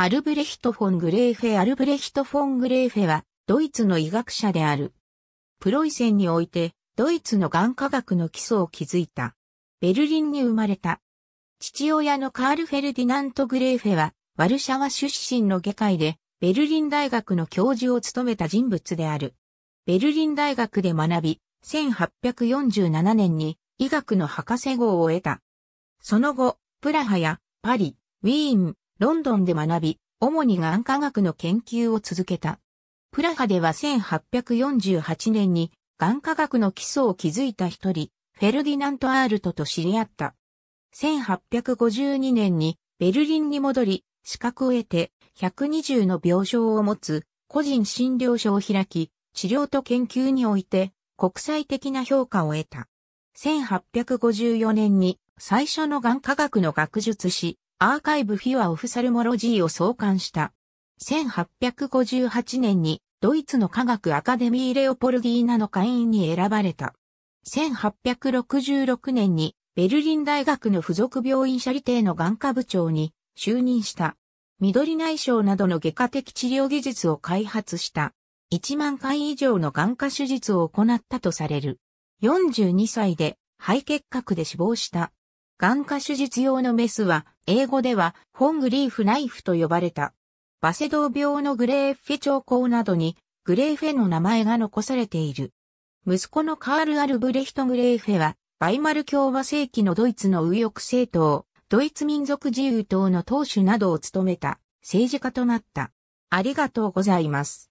アルブレヒト・フォン・グレーフェアルブレヒト・フォン・グレーフェは、ドイツの医学者である。プロイセンにおいて、ドイツの眼科学の基礎を築いた。ベルリンに生まれた。父親のカール・フェルディナント・グレーフェは、ワルシャワ出身の外科医で、ベルリン大学の教授を務めた人物である。ベルリン大学で学び、1847年に医学の博士号を得た。その後、プラハやパリ、ウィーン、ロンドンで学び、主に眼科学の研究を続けた。プラハでは1848年に眼科学の基礎を築いた一人、フェルディナント・アールトと知り合った。1852年にベルリンに戻り、資格を得て120の病床を持つ個人診療所を開き、治療と研究において国際的な評価を得た。1854年に最初の眼科学の学術誌、アーカイブフィアオフサルモロジーを創刊した。1858年にドイツの科学アカデミーレオポルギーナの会員に選ばれた。1866年にベルリン大学の附属病院シャリテの眼科部長に就任した。緑内障などの外科的治療技術を開発した。1万回以上の眼科手術を行ったとされる。42歳で肺結核で死亡した。眼科手術用のメスは、英語では、ホングリーフナイフと呼ばれた。バセドウ病のグレーフェ兆候などに、グレーフェの名前が残されている。息子のカール・アルブレヒト・グレーフェは、バイマル共和世紀のドイツの右翼政党、ドイツ民族自由党の党首などを務めた、政治家となった。ありがとうございます。